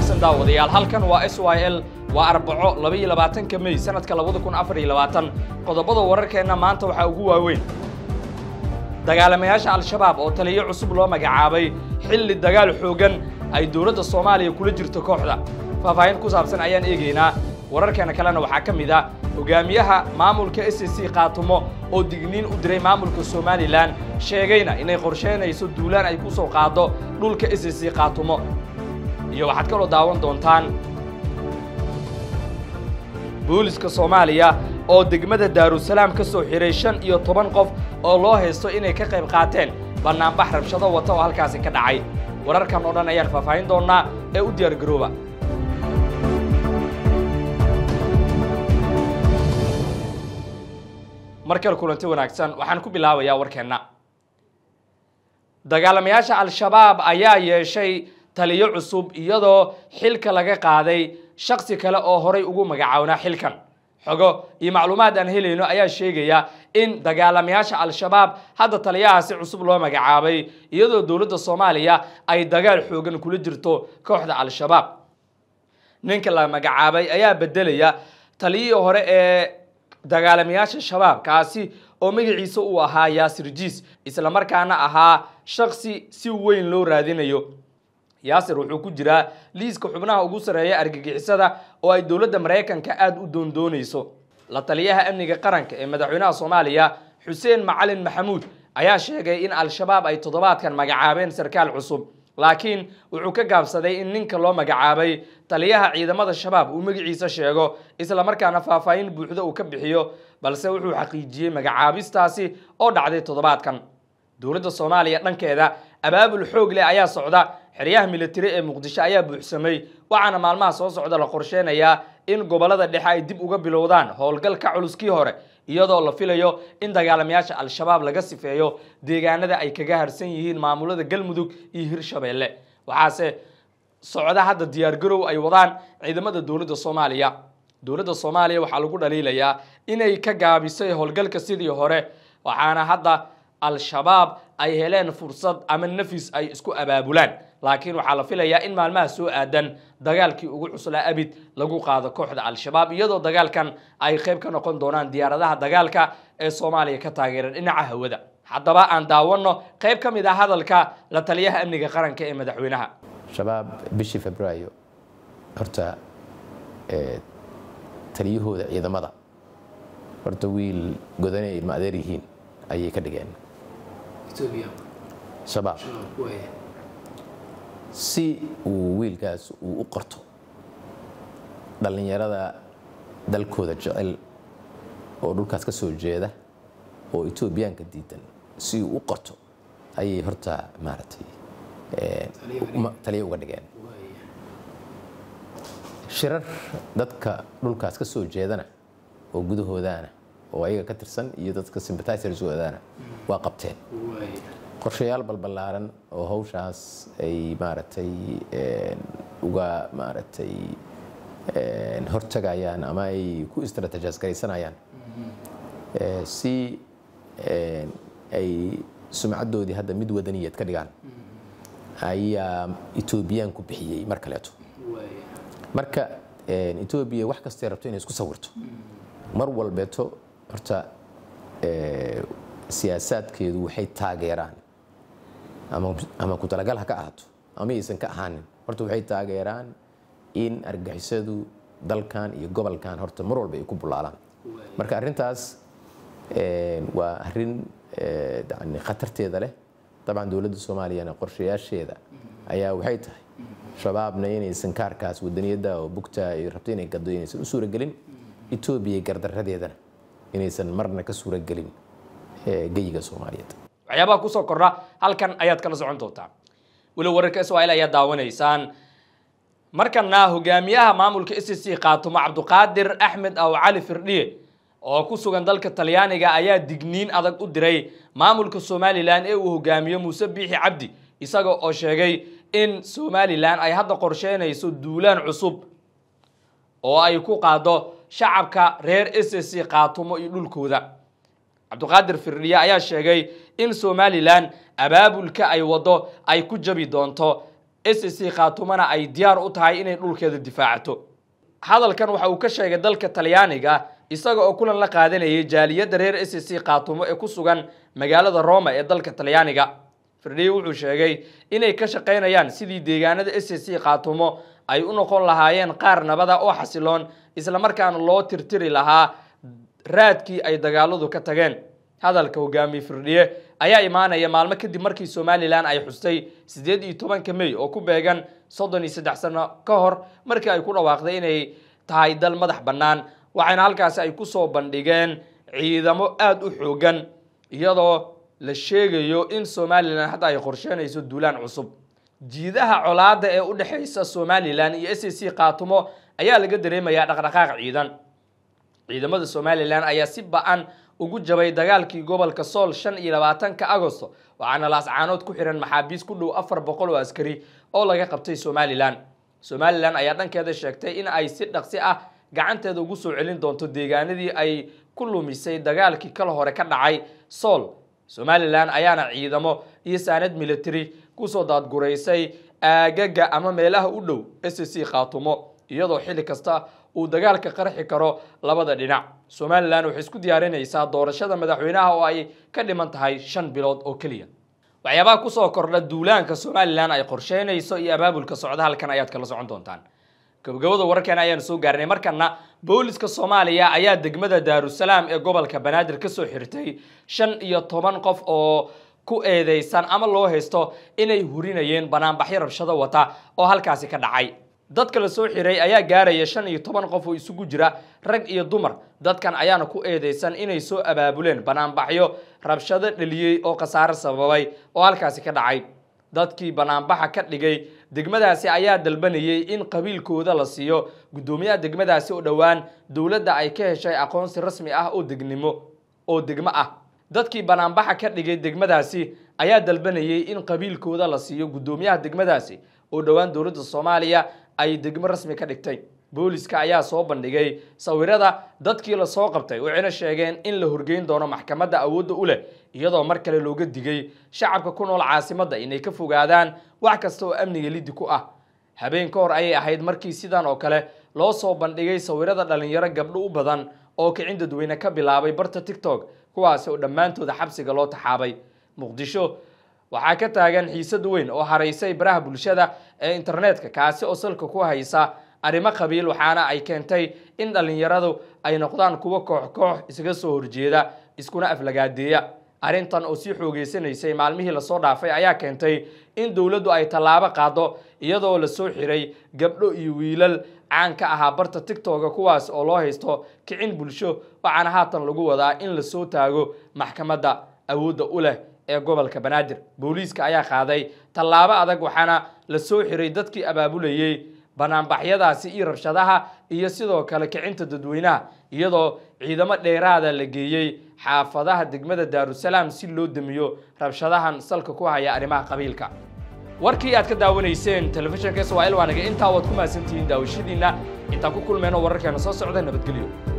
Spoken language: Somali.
wanaagsan daawadayaal halkan waa s y l waa arbaco labaiyo labaatanka may sanadka labada kun afar iyo labaatan qodobada wararkeenna maanta waxaa ugu waaweyn dagaalamayaasha al-shabaab oo taliyo cusub loo magacaabay xilli dagaal xooggan ay dowladda soomaaliya kula jirto kooxda faahfaahin ku saabsan ayaan eegaynaa wararkeena kalena waxaa ka mid a ah hogaamiyaha maamulka s c kaatumo oo digniin u diray maamulka somalilan sheegayna inay qorsheynayso duulaan ay ku soo qaado dhulka s c kaatumo iyo waxaad kaloo daawan doontaan booliska soomaaliya oo degmada daarusalaam ka soo xidhay shan iyo toban qof oo loo haysto inay ka qayb qaateen bannaanbax rabshado wata oo halkaasi ka dhacay wararkan oo dhan ayaan faahfaahin doonnaa ee u diyaar garooba markale kulanti wanaagsan waxaan ku bilaabayaa warkeenna dagaalamayaasha al-shabaab ayaa yeeshay taliyo cusub iyadoo xilka laga qaaday shaksi kale oo horay ugu magacawnaa xilkan xogo iyo macluumaad aan helayno ayaa sheegaya in dagaalamayaasha al-shabaab hadda taliyahaasi cusub loo magacaabay iyadoo dowladda soomaaliya ay dagaal xoogan kula jirto kooxda al-shabaab ninka la magacaabay ayaa bedelaya taliyihii hore ee dagaalamayaasha shabaab kaasi oo magiciisa uu ahaa yaasir jiis isla markaana ahaa shaksi si weyn loo raadinayo yaasir wuxuu ku jiraa liiska xubnaha ugu sareeya argagixisada oo ay dowladda maraykanka aad u doondoonayso la taliyaha amniga qaranka ee madaxweynaha soomaaliya xuseen macalin maxamuud ayaa sheegay in al-shabaab ay toddobaadkan magacaabeen sarkaal cusub laakiin wuxuu ka gaabsaday in ninka loo magacaabay taliyaha ciidamada shabaab uu magiciisa sheego islamarkaana faahfaahin buuxda uu ka bixiyo balse wuxuu xaqiijiyey magacaabistaasi oo dhacday toddobaadkan dowladda soomaaliya dhankeeda abaabul xoog leh ayaa socda xeryaha milatari ee muqdisho ayaa buuxsamay waxaana maalmaha soo socda la qorsheynayaa in gobollada dhexe ay dib uga bilowdaan howlgal ka culuskii hore iyadoo la filayo in dagaalamayaasha al-shabaab laga sifeeyo deegaanada ay kaga harsan yihiin maamulada galmudug iyo hirshabeelle waxaase socda hadda diyaargarow ay wadaan ciidamada dowladda soomaaliya dowladda soomaaliya waxaa lagu dhaliilayaa inay ka gaabisay howlgalka sidii hore waxaana hadda al-shabaab ay heleen fursad ama nafis ay isku abaabulaan laakiin waxaa la filayaa in maalmaha soo aadan dagaalkii ugu cuslaa abid lagu qaado kooxda al-shabaab iyadoo dagaalkan ay qayb ka noqon doonaan diyaaradaha dagaalka ee soomaaliya ka taageera dhinaca hawada haddaba aan daawanno qayb ka mid ah hadalka la taliyaha amniga qaranka ee madaxweynaha shabaab bishii februaayo horta taliyahooda ciidamada horta wiil godaney ilma adeer yihiin ayay ka dhigeen Ah, si uu wiilkaas uu u qorto dhallinyarada dalkooda jecel oo dhulkaas ka soo jeeda oo etoobiyaanka diidan si uu u qorto ayay horta maaragtay eh, taliya uga dhigeen shirar dadka dhulkaas ka soo jeedana oo gudahoodaana oo ayaga ka tirsan iyo dadka symbatizersgoodana waa qabteen qorshayaal balballaaran oo hawshaas ay maaragtay uga maaragtay hortagayaan ama ay ku istraatajas garaysanayaan mm-hmm. eh, si ay sumcadoodii hadda mid wadaniyad ka dhigaan mm-hmm. ayaa etoobiyaanku bixiyey mar kaleeto marka etoobiya wax kastay rabto inay isku sawirto mm-hmm. mar walbeeto horta eh, siyaasaadkeedu waxay taageeraan ama ku talagal ha ka ahaato ama aysan ka ahaanin horta waxay taageeraan in argixisadu dalkan iyo gobolkan horta mar walba ay ku bulaalaan marka arrintaas eh, waa arrin eh, khatarteeda leh dabcan dowladda soomaaliyana qorshayaasheeda ayaa waxay tahay shabaabna inaysan kaarkaas wadaniyada oo bugta ay rabto inay gado inaysan u suuragelin etoobiya gardaradeedana inaysan marna ka suuragelin geyiga soomaaliyeed waxyaabaha kusoo kordha halkan ayaad kala socon doontaa weli wararka israel ayaa daawanaysaan markana hogaamiyaha maamulka s c kaatumo cabduqaadir axmed aw cali firdhiye oo ku sugan dalka talyaaniga ayaa digniin adag u diray maamulka somalilan ee uu hogaamiyo muuse biixi cabdi isaga oo sheegay in somalilan ay hadda qorsheynayso duulaan cusub oo ay ku qaado shacabka reer s c kaatumo iyo dhulkooda cabduqaadir firdhiye ayaa sheegay in somalilan abaabulka ay wado ay ku jabi doonto s c khaatumona ay diyaar u tahay inay dhulkeeda difaacto hadalkan waxa uu ka sheegay dalka talyaaniga isaga oo kulan la qaadanayay jaaliyadda reer s c khaatumo ee ku sugan magaalada roma ee dalka talyaaniga firdhiye wuxuu sheegay inay ka shaqaynayaan sidii deegaanada s c khaatumo ay u noqon lahaayeen qaar nabada oo xasiloon isla markaana loo tirtiri lahaa raadkii ay dagaaladu ka tageen hadalka hogaamiye firdhiye ayaa imaanaya maalmo kadib markii somalilan ay xustay siddeed iyo tobanka may oo ku beegan soddon iyo saddex sano ka hor markii ay ku dhawaaqday inay tahay dal madax bannaan waxayna halkaasi ay ku soo bandhigeen ciidamo aada u xoogan iyadoo la sheegayo in somalilan hadda ay qorsheynayso duulaan cusub jiidaha colaada ee u dhexaysa somalilan iyo s c khaatumo ayaa laga dareemayaa dhaqdhaqaaq ciidan ciidamada somalilan ayaa si ba-an ugu jabay dagaalkii gobolka sool shan iyo labaatanka agosto waxaana laascaanood ku xiran maxaabiis ku dhow afar boqol oo askari oo laga qabtay somalilan somalilan ayaa dhankeeda sheegtay in ay si dhaqsi ah gacanteeda ugu soo celin doonto deegaanadii ay ku lumisay dagaalkii kala hore ka dhacay sool somalilan ayaana ciidamo iyo saanad military kusoo daadguraysay aagaga ama meelaha u dhow s c khaatumo iyadoo xilli kasta uu dagaalka qarxi karo labada dhinac somalilan waxay isku diyaarinaysaa doorashada madaxweynaha oo ay ka dhiman tahay shan bilood oo keliya waxyaabaha kusoo kordha duulaanka somalilan ay qorsheynayso iyo abaabulka socda halkan ayaad kala socon doontaan gabagabada wararkan ayaanu soo gaarnay markana booliska soomaaliya ayaa degmada daarusalaam ee gobolka banaadir kasoo xirtay shan iyo toban qof oo ku eedaysan ama loo haysto inay hurinayeen banaanbaxyo rabshado wata oo halkaasi ka dhacay dadka lasoo xiray ayaa gaaraya shan iyo toban qof oo isugu jira rag iyo dumar dadkan ayaana ku eedaysan inay soo abaabuleen banaanbaxyo rabshado dheliyey oo khasaare sababay oo halkaasi ka dhacay dadkii banaanbaxa ka dhigay degmadaasi ayaa dalbanayay in qabiilkooda la siiyo guddoomiyaha degmadaasi oo dhowaan dowladda ay ka heshay aqoonsi rasmi ah oo degnimo oo degmo ah dadkii banaanbaxa ka dhigay degmadaasi ayaa dalbanayay in qabiilkooda la siiyo guddoomiyaha degmadaasi oo dhowaan dowladda soomaaliya ay degmo rasmi ka dhigtay booliska ayaa soo bandhigay sawirada dadkii lasoo qabtay waxayna sheegeen in la horgeyn doono maxkamadda awoodda u leh iyadoo mar kale looga digay shacabka ku nool caasimadda inay ka fogaadaan wax kasta oo amniga liddi ku ah habeen ka hor ayay ahayd markii sidan oo kale loo soo bandhigay sawirada dhalinyaro gabdho u badan oo kicin dadweyne ka bilaabay barta tictok kuwaasi oo dhammaantooda xabsiga loo taxaabay muqdisho waxaa ka taagan xiisad weyn oo haraysay baraha bulshada ee internetka kaasi oo salka ku haysa arrimo qabiil waxaana ay keentay in dhallinyaradu ay noqdaan kuwo koox koox isaga soo horjeeda iskuna aflagaadeeya arrintan oo sii xoogeysanaysay maalmihii lasoo dhaafay ayaa keentay in dowladdu ay tallaabo qaado iyadoo lasoo xiray gabdho iyo wiilal caan ka ahaa barta tigtoga kuwaas oo loo haysto kicin bulsho waxaana haatan lagu wadaa in lasoo taago maxkamadda awoodda u leh ee gobolka banaadir booliiska ayaa qaaday tallaabo adag waxaana lasoo xiray dadkii abaabulayey banaanbaxyadaasi iyo rabshadaha iyo sidoo kale kicinta dadweynaha iyadoo ciidamo dheeraada la geeyey xaafadaha degmada daarusalaam si loo demiyo rabshadahan salka ku haya arrimaha qabiilka warkii aad ka daawanayseen telefishanka s w il waa naga intaa waad ku maasantihiin daawashadiinna intaan ku kulmayno wararkeena soo socda nabadgelyo